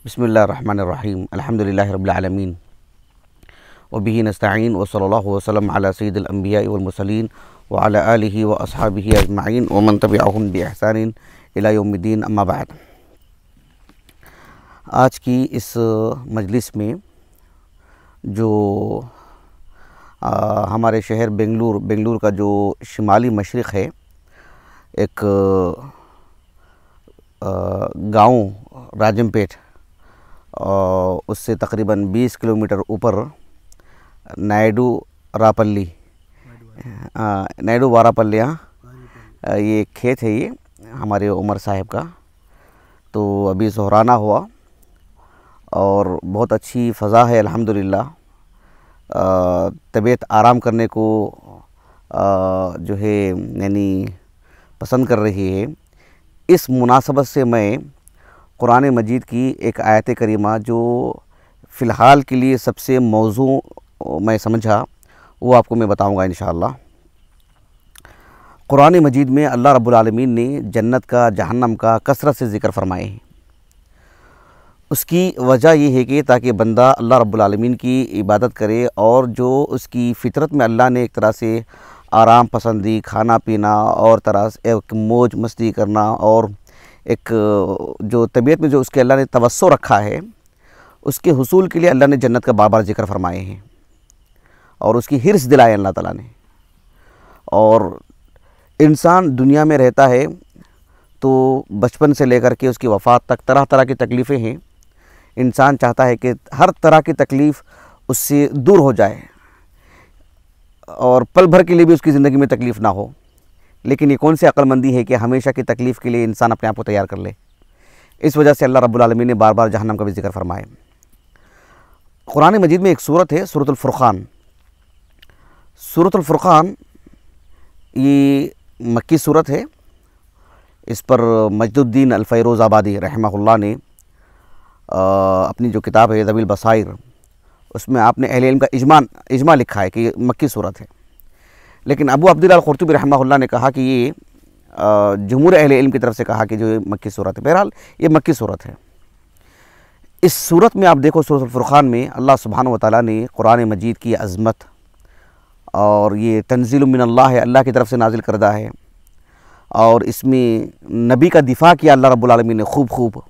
بسم الله الرحمن الرحيم الحمد لله رب العالمين وبه نستعين وصلى الله وسلم على سيد الأنبياء والمرسلين وعلى آله وأصحابه أجمعين ومن تبعهم بإحسان إلى يوم الدين أما بعد آج کی اس مجلس میں جو ہمارے شہر بنگلور بنگلور کا جو شمالی مشرق ہے ایک گاؤں راجم پیٹھ उससे तकरीबन 20 किलोमीटर ऊपर नायडू रापल्ली नायडू वारापल्ली हाँ ये खेत है ये हमारे उमर साहब का तो अभी जहराना हुआ और बहुत अच्छी फ़ज़ा है अल्हम्दुलिल्लाह तबीयत आराम करने को आ, जो है यानी पसंद कर रही है इस मुनासबत से मैं कुरान मजीद की एक आयत करीमा जो फ़िलहाल के लिए सबसे मौजू मैं समझा वो आपको मैं बताऊँगा इन कुरान मजीद में अल्लाह रबालमीन ने जन्नत का जहन्नम का कसरत से ज़िक्र फरमाए हैं उसकी वजह यह है कि ताकि बंदा अल्लाह रबालमीन की इबादत करे और जो उसकी फ़ितरत में अल्लाह ने एक तरह से आराम पसंदी खाना पीना और तरह से मौज मस्ती करना और एक जो तबीयत में जो उसके अल्लाह ने तवस्ो रखा है उसके हसूल के लिए अल्लाह ने जन्नत का बार बार जिक्र फरमाए हैं और उसकी हिरस दिलाए अल्लाह ताला ने और इंसान दुनिया में रहता है तो बचपन से लेकर के उसकी वफ़ात तक तरह तरह की तकलीफ़ें हैं इंसान चाहता है कि हर तरह की तकलीफ़ उससे दूर हो जाए और पल भर के लिए भी उसकी ज़िंदगी में तकलीफ़ ना हो लेकिन ये कौन सी अक्लमंदी है कि हमेशा की तकलीफ़ के लिए इंसान अपने आप को तैयार कर ले इस वजह से अल्लाह रब्बुल ने बार बार जहन्नम का भी जिक्र फरमाए कुरान मजीद में एक सूरत है सूरतुल्फ़ुरक़ान सूरतुल्फ़ुरक़ान ये मक्की सूरत है इस पर मजदुद्दीन अलफरोज आबादी रहमहुल्ला ने अपनी जो किताब है जबील बसायर उसमें आपने अहिल इल्म का इजमा इजमा लिखा है कि मक्की सूरत है लेकिन अबू अब्दुल्ला खुरतुबी रहमा ने कहा कि ये जमूर अहल इल्म की तरफ से कहा कि जो ये मक्की सूरत है बहरहाल ये मक्की सूरत है इस सूरत में आप देखो सूरत फ़ुरक़ान में अल्लाह सुबहान वाली ने कुरान मजीद की अज़मत और ये तंजील मिनल्ला है अल्लाह की तरफ से नाजिल करदा है और इसमें नबी का दिफा किया अल्लाह रबालमी ने खूब खूब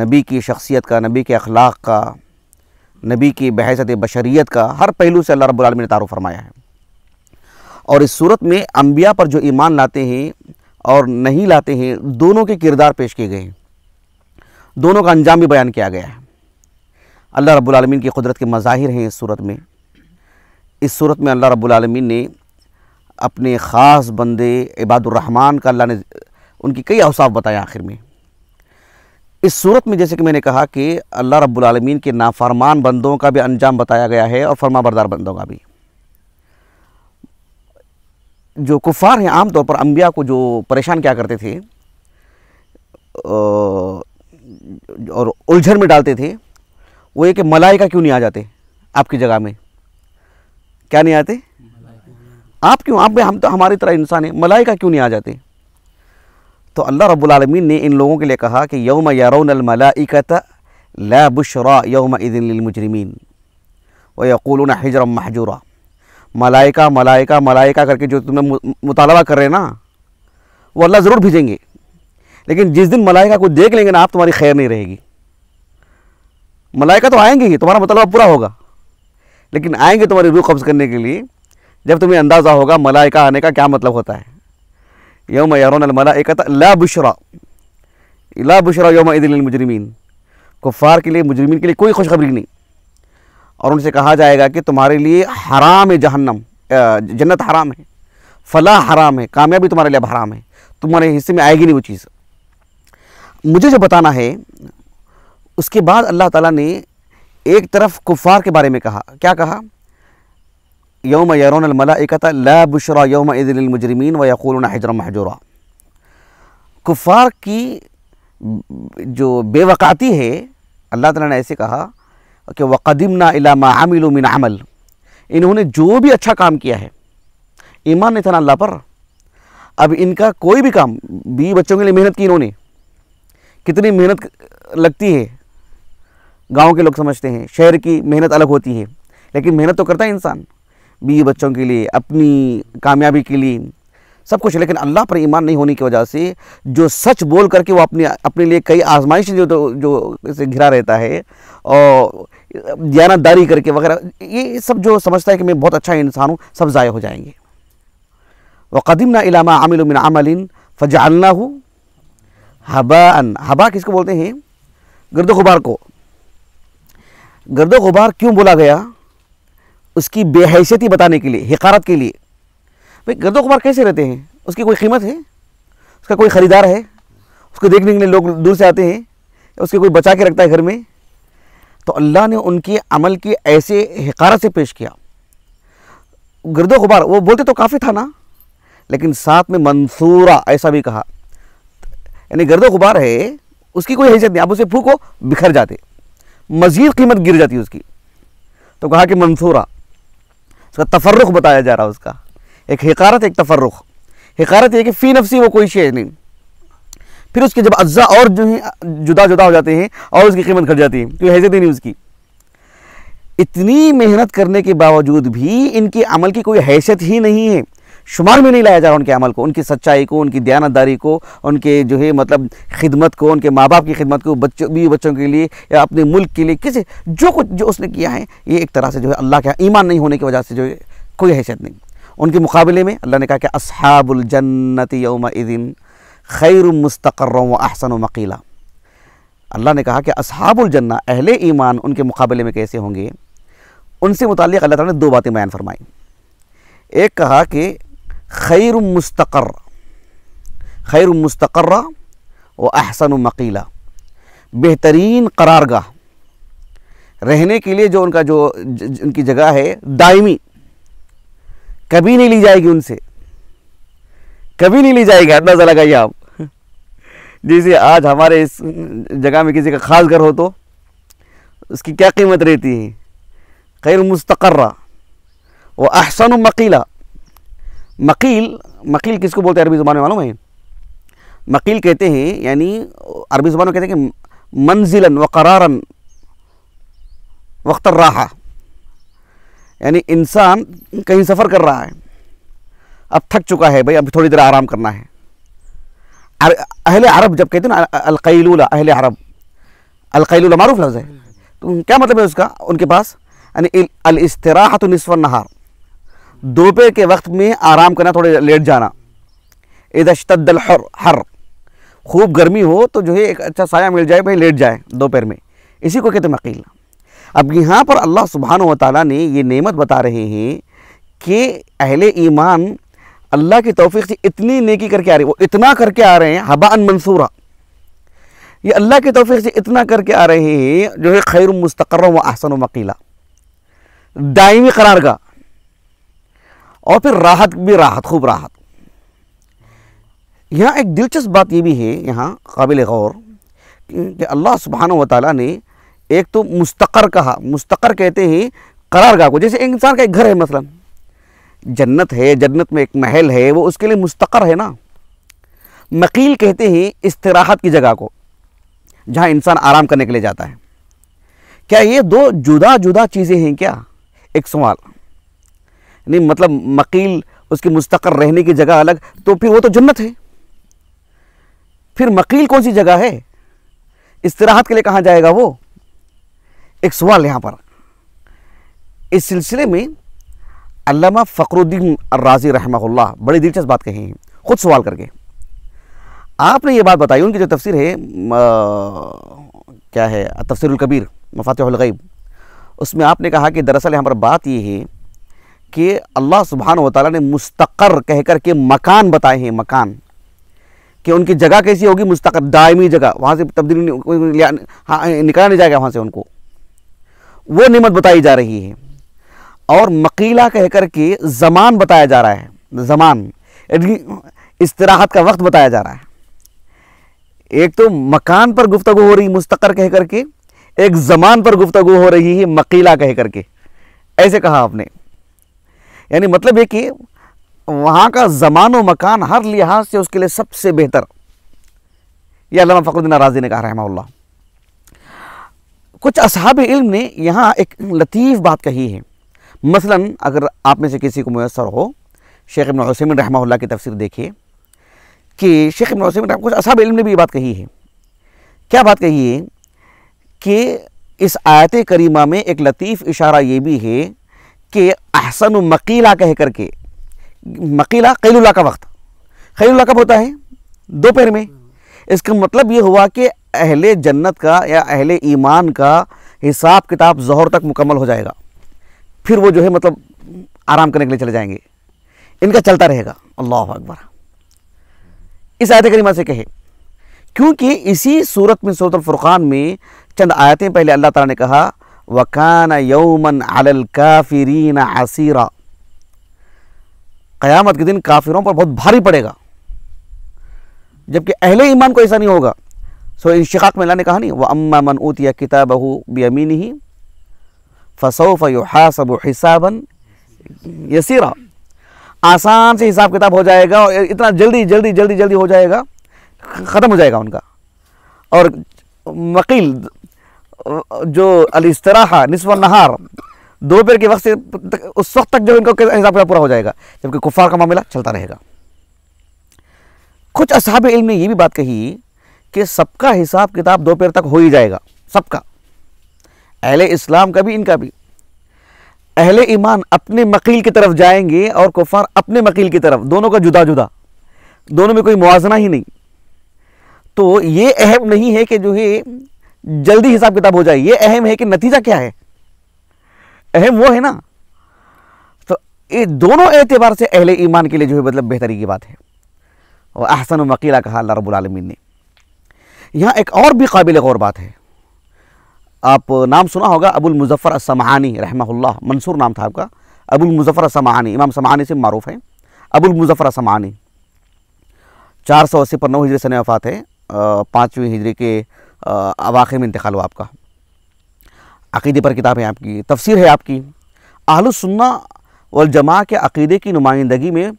नबी की शख्सियत का नबी के अखलाक का नबी की बहसत बशरीत का हर पहलू से अल्लाह रब्लमी ने तारुफ़ फरमाया है और इस सूरत में अम्बिया पर जो ईमान लाते हैं और नहीं लाते हैं दोनों के किरदार पेश किए गए हैं दोनों का अंजाम भी बयान किया गया है अल्लाह रब्बुल रबालमीन की कुदरत के मज़ाहिर हैं इस सूरत में इस सूरत में अल्लाह रब्बुल ने अपने ख़ास बंदे इबादुररहमान का अल्लाह ने उनकी कई अवसाफ बताया आखिर में इस सूरत में जैसे कि मैंने कहा कि अल्लाह रब्बुल के नाफरमान बंदों का भी अंजाम बताया गया है और फरमाबरदार बरदार बंदों का भी जो कुफ़ार हैं आमतौर पर अम्बिया को जो परेशान क्या करते थे और उलझन में डालते थे वो ये कि मलाइका क्यों नहीं आ जाते आपकी जगह में क्या नहीं आते आप क्यों आप में हम तो हमारी तरह इंसान हैं मलाइका क्यों नहीं आ जाते तो अल्लाह रब्बुल आलमीन ने इन लोगों के लिए कहा कि यौम यरौनमलाइकत ला बुशरा यौम इदिन मुजरमिन व यकूल हजरम महजूरा मलाइका मलाइका मलाइका करके जो तुमने मुतालबा कर रहे हैं ना वो अल्लाह ज़रूर भेजेंगे लेकिन जिस दिन मलाइका को देख लेंगे ना आप तुम्हारी खैर नहीं रहेगी मलाइका तो आएंगे ही तुम्हारा मुतालबा पूरा होगा लेकिन आएंगे तुम्हारी रूह कब्ज़ करने के लिए जब तुम्हें अंदाज़ा होगा मलाइका आने का क्या मतलब होता है योम मलाइका ला बुशरा ला बुशरा योम मुजरमीन कुफ़ार के लिए मुजरमीन के लिए कोई खुशखबरी नहीं और उनसे कहा जाएगा कि तुम्हारे लिए हराम है जहन्नम जन्नत हराम है फला हराम है कामयाबी तुम्हारे लिए हराम है तुम्हारे हिस्से में आएगी नहीं वो चीज़ मुझे जो बताना है उसके बाद अल्लाह ताला ने एक तरफ कुफ़ार के बारे में कहा क्या कहा यौम यरोन मलाइकता ला बुशरा यौम इदिलमजरमिन व यकूल हजर महजूरा कुफ़ार की जो बेवकाती है अल्लाह ताला ने ऐसे कहा कि ना इलामा आमिल मिन अमल इन्होंने जो भी अच्छा काम किया है ईमान नहीं था ना अल्लाह पर अब इनका कोई भी काम बीवी बच्चों के लिए मेहनत की इन्होंने कितनी मेहनत लगती है गांव के लोग समझते हैं शहर की मेहनत अलग होती है लेकिन मेहनत तो करता है इंसान बीवी बच्चों के लिए अपनी कामयाबी के लिए सब कुछ लेकिन अल्लाह पर ईमान नहीं होने की वजह से जो सच बोल करके वो अपने अपने लिए कई आजमाइश जो तो, जो इसे घिरा रहता है और दयानतदारी करके वगैरह ये सब जो समझता है कि मैं बहुत अच्छा इंसान हूँ सब ज़ाय हो जाएंगे कदीम ना इलामा आमिल उमिन आमलिन फ़जालना हो हबा अन हबा किसको बोलते हैं गर्द गुबार को गर्द गुबार क्यों बोला गया उसकी बेहैसियती बताने के लिए हकारत के लिए भाई गर्द गुबार कैसे रहते हैं उसकी कोई कीमत है उसका कोई ख़रीदार है उसको देखने के लिए लोग दूर से आते हैं उसके कोई बचा के रखता है घर में तो अल्लाह ने उनके अमल की ऐसे हकारत से पेश किया गर्द गुबार वो बोलते तो काफ़ी था ना लेकिन साथ में मंसूरा ऐसा भी कहा यानी गर्द गुबार है उसकी कोई हैसियत नहीं आप उसे फूको बिखर जाते मज़ीद कीमत गिर जाती उसकी तो कहा कि मंसूरा उसका तफरुख बताया जा रहा है उसका एक हकारत एक तफरुख हकारत यह कि फ़ी नफसी वो कोई शेयर नहीं फिर उसके जब अज्जा और जो है जुदा जुदा हो जाते हैं और उसकी कीमत घट जाती है तो हैसियत ही नहीं उसकी इतनी मेहनत करने के बावजूद भी इनके अमल की कोई हैसियत ही नहीं है शुमार में नहीं लाया जा रहा उनके अमल को उनकी सच्चाई को उनकी दयानतदारी को उनके जो है मतलब खिदमत को उनके माँ बाप की खिदमत को बच्चों बीवी बच्चों के लिए या अपने मुल्क के लिए किसी जो कुछ जो उसने किया है ये एक तरह से जो है अल्लाह के ईमान नहीं होने की वजह से जो है कोई हैसियत नहीं उनके मुकाबले में अल्लाह ने कहा कि असहाबुल जन्नत यौम दिन खैर मुस्तकर व अहसन मकीला अल्लाह ने कहा कि असहाबुल जन्ना अहले ईमान उनके मुकाबले में कैसे होंगे उनसे मुतल अल्लाह ताला ने दो बातें बयान फरमाई एक कहा कि खैर मुस्तकर खैर मुस्तकर व अहसन मकीला बेहतरीन करारगा रहने के लिए जो उनका जो ज, उनकी जगह है दायमी कभी नहीं ली जाएगी उनसे कभी नहीं ली जाएगी अंदाज़ा लगाइए आप जैसे आज हमारे इस जगह में किसी का ख़ास घर हो तो उसकी क्या कीमत रहती है खैर मुस्तकर्रा व अहसन मकीला मकील मकील किसको बोलते हैं अरबी ज़ुबान में मालूम है मकील कहते हैं यानी अरबी ज़ुबान में कहते हैं कि मंजिलन व करारन वक्त रहा यानी इंसान कहीं सफ़र कर रहा है अब थक चुका है भाई अब थोड़ी देर आराम करना है अहल अरब जब कहते हैं ना अलकैलूला अहल अरब अलकैलूला मारूफ लफ्ज़ है तो क्या मतलब है उसका उनके पास यानी अलस्तराहत नसफ़ नहार दोपहर के वक्त में आराम करना थोड़े लेट जाना शतदल हर हर खूब गर्मी हो तो जो है एक अच्छा साया मिल जाए भाई लेट जाए दोपहर में इसी को कहते हैं मकील अब यहाँ पर अल्लाह सुबहान व ताली ने ये नेमत बता रहे हैं कि अहले ईमान अल्लाह की तोफ़ी से इतनी नेकी करके आ रही है वो इतना करके आ रहे हैं हबा अन मंसूरा ये अल्लाह की तोफ़ी से इतना करके आ रहे हैं जो है खैर मुस्तकर व आहसन वकीला दायमी करार का और फिर राहत भी राहत खूब राहत यहाँ एक दिलचस्प बात ये भी है यहाँ काबिल गौर कि अल्लाह सुबहान व ताली ने एक तो मुस्तकर कहा मुस्तकर कहते हैं करारगा को जैसे इंसान का एक घर है मसलन जन्नत है जन्नत में एक महल है वो उसके लिए मुस्तकर है ना मकील कहते हैं इस्तराहत की जगह को जहाँ इंसान आराम करने के लिए जाता है क्या ये दो जुदा जुदा चीज़ें हैं क्या एक सवाल नहीं मतलब मकील उसके मुस्तकर रहने की जगह अलग तो फिर वो तो जन्नत है फिर मकील कौन सी जगह है इस्तराहत के लिए कहाँ जाएगा वो एक सवाल यहाँ पर इस सिलसिले में अल्लामा फ़करुद्दीन अर्राज़ी रहमहुल्ला बड़ी दिलचस्प बात कही है ख़ुद सवाल करके आपने ये बात बताई उनकी जो तफसीर है आ, क्या है तफसरकबीर मफातहलगैब उसमें आपने कहा कि दरअसल यहाँ पर बात ये है कि अल्लाह सुबहान वाली ने मुस्तकर कह कर के मकान बताए हैं मकान कि उनकी जगह कैसी होगी मुस्तकर दायमी जगह वहाँ से तब्दीली हाँ, निकाला नहीं जाएगा वहाँ से उनको वो नमत बताई जा रही है और मकीला कह कर के जमान बताया जा रहा है जमान इस्तराहत का वक्त बताया जा रहा है एक तो मकान पर गुफ्तगु हो रही मुस्तकर कह के एक जमान पर गुफ्तगु हो रही है मकीला कह के ऐसे कहा आपने यानी मतलब ये कि वहाँ का जमान व मकान हर लिहाज से उसके लिए सबसे बेहतर यह अल्लाह फ़खरुद्दीन राजी ने कहा रहमा कुछ असहाब इल्म ने यहाँ एक लतीफ़ बात कही है मसलन अगर आप में से किसी को मैसर हो शेख इबन हसमिन रहमा की तफसीर देखिए कि शेख इबन हसमिन कुछ असाब इल्म ने भी ये बात कही है क्या बात कही है कि इस आयत करीमा में एक लतीफ़ इशारा ये भी है कि अहसन मकीला कह करके मकीला खैलुल्ला का वक्त खैल्ला कब होता है दोपहर में इसका मतलब ये हुआ कि अहले जन्नत का या अहले ईमान का हिसाब किताब जहर तक मुकम्मल हो जाएगा फिर वो जो है मतलब आराम करने के लिए चले जाएंगे इनका चलता रहेगा अल्लाह अकबर इस आयत करीमा से कहे क्योंकि इसी सूरत में सूरत फ़ुरक़ान में चंद आयतें पहले अल्लाह ताला ने कहा वकान यौमन अल काफिरीन आसीरा क़यामत के दिन काफिरों पर बहुत भारी पड़ेगा जबकि अहले ईमान को ऐसा नहीं होगा सो इन शिकाक में अल्लाह ने कहा नहीं वह अम्मा मन ऊतिया किताब बहू अमीन ही फसौफ युहासब हिसाबन यसीरा आसान से हिसाब किताब हो जाएगा और इतना जल्दी जल्दी जल्दी जल्दी हो जाएगा ख़त्म हो जाएगा उनका और वकील जो अलस्तराहा नस्व नहार दोपहर के वक्त से उस वक्त तक जो इनका हिसाब किताब पूरा हो जाएगा जबकि कुफार का मामला चलता रहेगा कुछ असहाब इल्म ने यह भी बात कही कि सबका हिसाब किताब दोपहर तक हो ही जाएगा सबका अहले इस्लाम का भी इनका भी अहले ईमान अपने मकील की तरफ जाएंगे और कुफार अपने मकील की तरफ दोनों का जुदा जुदा दोनों में कोई मुवजना ही नहीं तो ये अहम नहीं है कि जो है जल्दी हिसाब किताब हो जाए ये अहम है कि नतीजा क्या है अहम वो है ना तो ये दोनों एतबार से अहले ईमान के लिए जो है मतलब बेहतरी की बात है और अहसन वकीला कहा अल्लाह रबालमीन ने यहाँ एक और भी काबिल गौर बात है आप नाम सुना होगा अबुल मुजफ़र असमानी रहमतुल्लाह मंसूर नाम था आपका अबुल मुजफ़र समहानी इमाम समहानी से मरूफ हैं अबुल मुजफ़र समहानी चार सौ अस्सी पर नौ हिजरी सन वफ़ात है पाँचवीं हिजरी के अवाखिर में इंतकाल हुआ आपका अकीदे पर किताब है आपकी तफसीर है आपकी आहलसन्ना वजमा के अकीदे की नुमाइंदगी में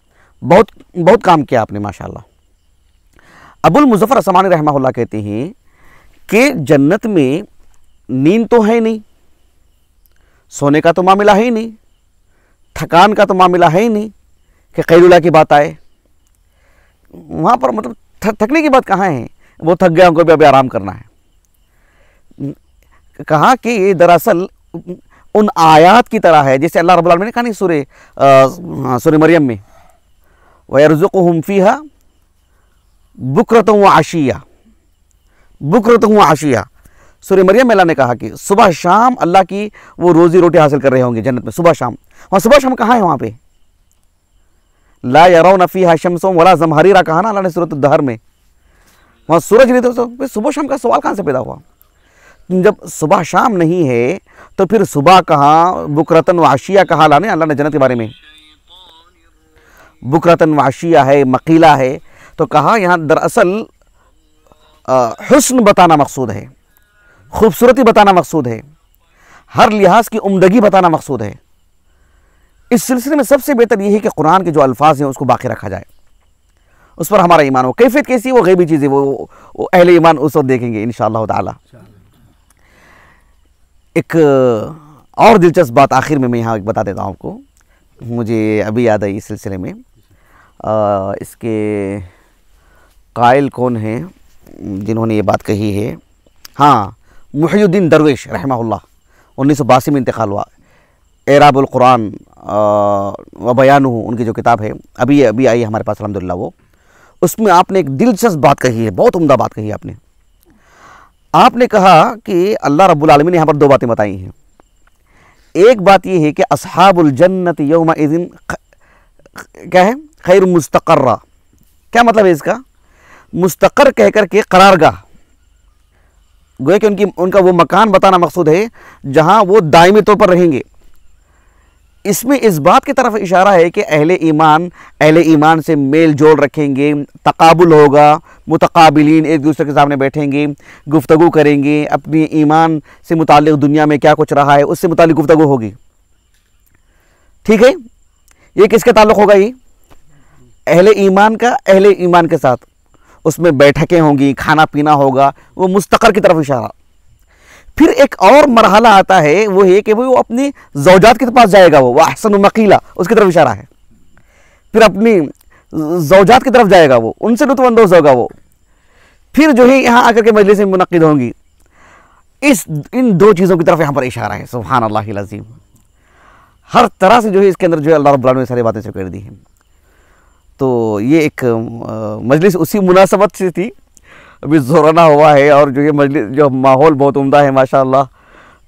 बहुत बहुत काम किया आपने माशाल्लाह अबुल मुजफ़र असमानी रहमल्ला कहते हैं कि जन्नत में नींद तो है ही नहीं सोने का तो मामला है ही नहीं थकान का तो मामला है ही नहीं कि कैदुल्ला की बात आए वहाँ पर मतलब थकने की बात कहाँ है वो थक गया उनको भी अभी आराम करना है कहा कि दरअसल उन आयात की तरह है जैसे अल्लाह रबुल ने कहा नहीं सूर्य हाँ, सूर्य मरियम में वरजुक हमफिया बुकरत आशिया बुकरत आशिया सूर्य मरियम मेला ने कहा कि सुबह शाम अल्लाह की वो रोज़ी रोटी हासिल कर रहे होंगे जन्नत में सुबह शाम वहाँ सुबह शाम कहाँ है वहाँ पे ला यारो नफ़ी हाशम वाला वला जमहरीरा कहा ना अल्लाह ने सूरत दहर में वहाँ सूरज नहीं दोस्तों सुबह शाम का सवाल कहाँ से पैदा हुआ जब सुबह शाम नहीं है तो फिर सुबह कहाँ बुकरतन वाशिया कहा लाने अल्लाह ने जन्नत के बारे में बुकरतन वाशिया है मकीला है तो कहा यहाँ दरअसल हुस्न बताना मकसूद है खूबसूरती बताना मकसूद है हर लिहाज की उमदगी बताना मकसूद है इस सिलसिले में सबसे बेहतर यही है कि कुरान के जो अल्फाज हैं उसको बाकी रखा जाए उस पर हमारा ईमान हो कैफियत कैसी वो गैबी चीज़ें वो, वो अहले ईमान उस वक्त देखेंगे इन शाह एक और दिलचस्प बात आखिर में मैं यहाँ एक बता देता हूँ आपको मुझे अभी याद आई इस सिलसिले में आ, इसके कायल कौन हैं जिन्होंने ये बात कही है हाँ मुहीद्दीन दरवेश रहमा उन्नीस सौ बासी में इंतकाल हुआ कुरान व बयान उनकी जो किताब है अभी अभी आई हमारे पास अलहमदिल्ला वो उसमें आपने एक दिलचस्प बात कही है बहुत उम्दा बात कही आपने आपने कहा कि अल्लाह रब्बुल ने यहाँ पर दो बातें बताई हैं एक बात ये है कि असहाबुल जन्नत यौम दिन क्या है खैर मुस्तकर्रा क्या मतलब है इसका मुस्तकर कह कर के करारगा गोए कि उनकी उनका वो मकान बताना मकसूद है जहाँ वो दायमी तौर पर रहेंगे इसमें इस बात की तरफ इशारा है कि अहले ईमान अहले ईमान से मेल जोल रखेंगे तकाबुल होगा मुतकाबिलीन एक दूसरे के सामने बैठेंगे गुफ्तु करेंगे अपने ईमान से मुतल दुनिया में क्या कुछ रहा है उससे मुतल गुफ्तु होगी ठीक है ये किसके ताल्लुक़ होगा ये अहले ईमान का अहले ईमान के साथ उसमें बैठकें होंगी खाना पीना होगा वो मुस्तकर की तरफ इशारा फिर एक और मरहला आता है वो है कि वो अपनी जवजात के पास जाएगा वो अहसन मकीला उसकी तरफ इशारा है फिर अपनी जवजात की तरफ जाएगा वो उनसे लुत्फानंदोज होगा वो फिर जो है यहाँ आकर के मजलिस से मुनद होंगी इस इन दो चीज़ों की तरफ यहाँ पर इशारा है सुबहान अल्लाह हर तरह से जो है इसके अंदर जो है अल्लाह रब्बुल ने सारी बातें से कर दी हैं तो ये एक मजलिस उसी मुनासबत से थी अभी जोराना हुआ है और जो ये मजलिस जो माहौल बहुत उमदा है माशाल्लाह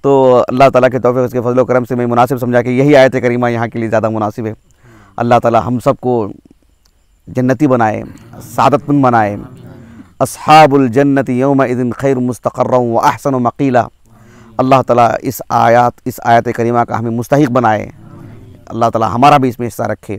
तो अल्लाह ताला के तोहफे उसके फजल करम से मैं मुनासिब समझा कि यही आयत करीमा यहाँ के लिए ज़्यादा मुनासिब है अल्लाह ताला हम सबको जन्नती बनाए सादतमंद बनाए असहाबुलजन्नत योम दिन खैर मुस्तकर व अहसन मकीला अल्लाह ताला इस आयत इस आयत करीमा का हमें मुस्तक बनाए अल्लाह ताला हमारा भी इसमें हिस्सा रखे